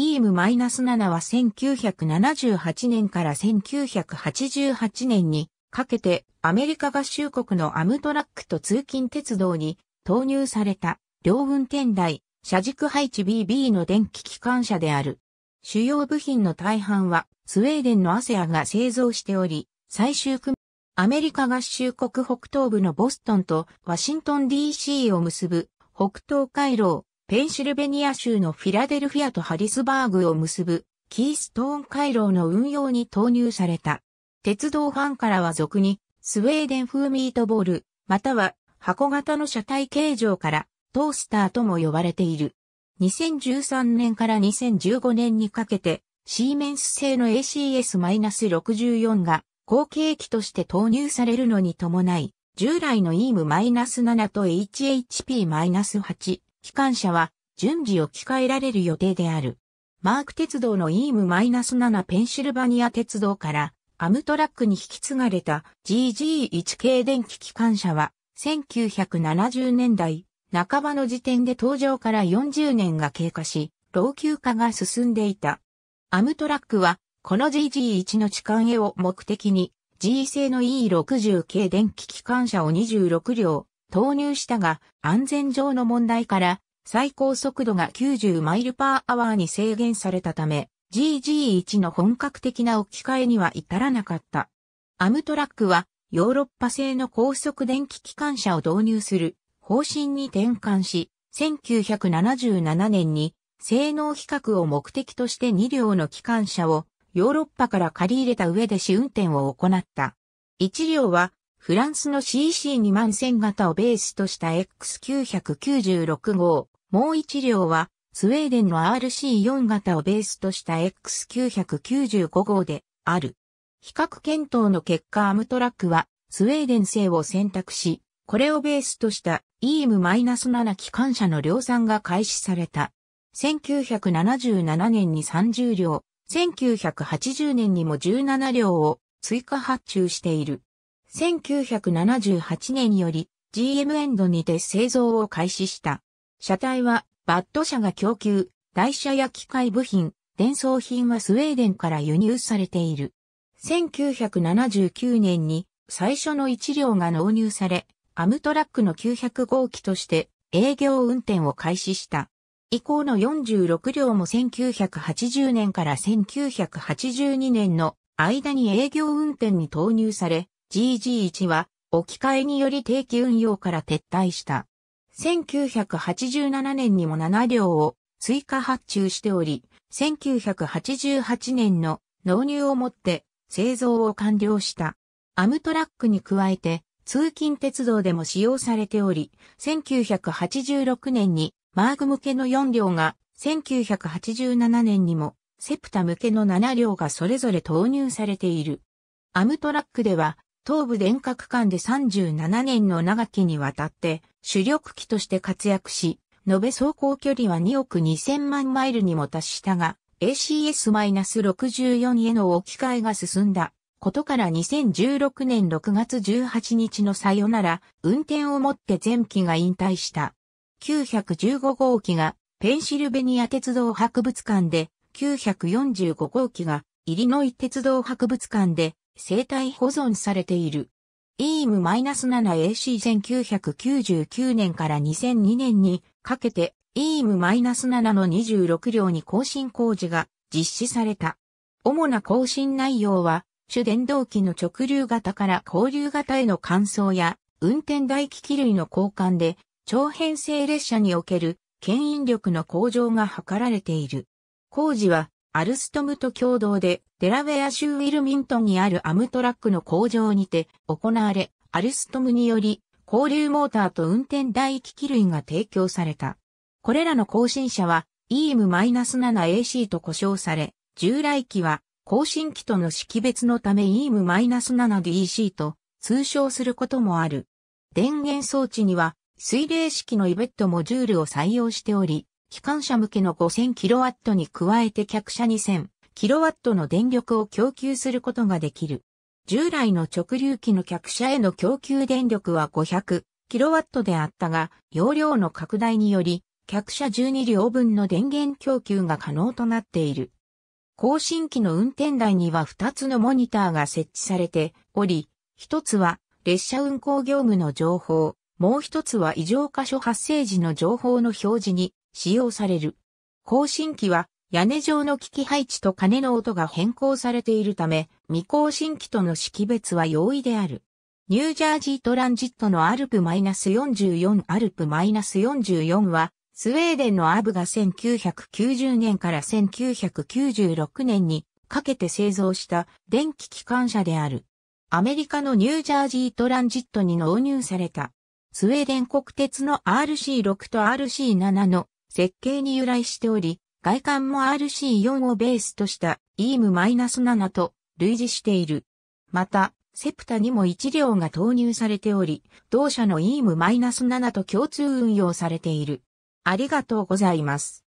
EM-7 は1978年から1988年にかけてアメリカ合衆国のアムトラックと通勤鉄道に投入された両運転台車軸配置 BB の電気機関車である。主要部品の大半はスウェーデンのアセアが製造しており、最終組、アメリカ合衆国北東部のボストンとワシントン DC を結ぶ北東回廊ペンシルベニア州のフィラデルフィアとハリスバーグを結ぶキーストーン回廊の運用に投入された。鉄道ファンからは俗にスウェーデン風ミートボール、または箱型の車体形状からトースターとも呼ばれている。2013年から2015年にかけてシーメンス製の ACS-64 が後継機として投入されるのに伴い、従来の EM-7 と HHP-8 機関車は順次置き換えられる予定である。マーク鉄道のイーム -7 ペンシルバニア鉄道からアムトラックに引き継がれた GG1 系電気機関車は1970年代半ばの時点で登場から40年が経過し、老朽化が進んでいた。アムトラックは、この GG1 の痴漢へを目的に、G 製の E60 系電気機関車を26両、投入したが、安全上の問題から、最高速度が90マイルパーアワーに制限されたため、GG1 の本格的な置き換えには至らなかった。アムトラックは、ヨーロッパ製の高速電気機関車を導入する方針に転換し、1977年に性能比較を目的として2両の機関車をヨーロッパから借り入れた上で試運転を行った。1両はフランスの CC2 万1000型をベースとした X996 号。もう一両は、スウェーデンの RC4 型をベースとした X995 号である。比較検討の結果アムトラックは、スウェーデン製を選択し、これをベースとした EM-7 機関車の量産が開始された。1977年に30両、1980年にも17両を追加発注している。1978年より GM エンドにて製造を開始した。車体はバッド社が供給、台車や機械部品、伝送品はスウェーデンから輸入されている。1979年に最初の1両が納入され、アムトラックの900号機として営業運転を開始した。以降の46両も1980年から1982年の間に営業運転に投入され、GG1 は置き換えにより定期運用から撤退した。1987年にも7両を追加発注しており、1988年の納入をもって製造を完了した。アムトラックに加えて通勤鉄道でも使用されており、1986年にマーグ向けの4両が、1987年にもセプタ向けの7両がそれぞれ投入されている。アムトラックでは東部電化間で37年の長きにわたって主力機として活躍し、延べ走行距離は2億2000万マイルにも達したが、ACS-64 への置き換えが進んだことから2016年6月18日のさよなら、運転をもって全機が引退した。915号機がペンシルベニア鉄道博物館で、945号機がイリノイ鉄道博物館で、生体保存されている。e m 7 a c 1 9 9 9年から2002年にかけて e m 7の26両に更新工事が実施された。主な更新内容は、主電動機の直流型から交流型への換装や、運転台機器類の交換で、長編成列車における牽引力の向上が図られている。工事はアルストムと共同で、デラウェア州ウィルミントンにあるアムトラックの工場にて行われ、アルストムにより、交流モーターと運転台機器類が提供された。これらの更新車は EM-7AC と呼称され、従来機は更新機との識別のため EM-7DC と通称することもある。電源装置には水冷式のイベットモジュールを採用しており、機関車向けの 5000kW に加えて客車 2000kW の電力を供給することができる。従来の直流機の客車への供給電力は 500kW であったが、容量の拡大により、客車12両分の電源供給が可能となっている。更新機の運転台には2つのモニターが設置されており、1つは列車運行業務の情報、もう1つは異常箇所発生時の情報の表示に使用される。更新機は屋根上の機器配置と鐘の音が変更されているため、未更新機との識別は容易である。ニュージャージートランジットのアルプ -44 アルプ -44 は、スウェーデンのアブが1990年から1996年にかけて製造した電気機関車である。アメリカのニュージャージートランジットに納入された。スウェーデン国鉄の RC6 と RC7 の設計に由来しており、外観も RC4 をベースとしたイーム -7 と類似している。また、セプタにも1両が投入されており、同社のイーム -7 と共通運用されている。ありがとうございます。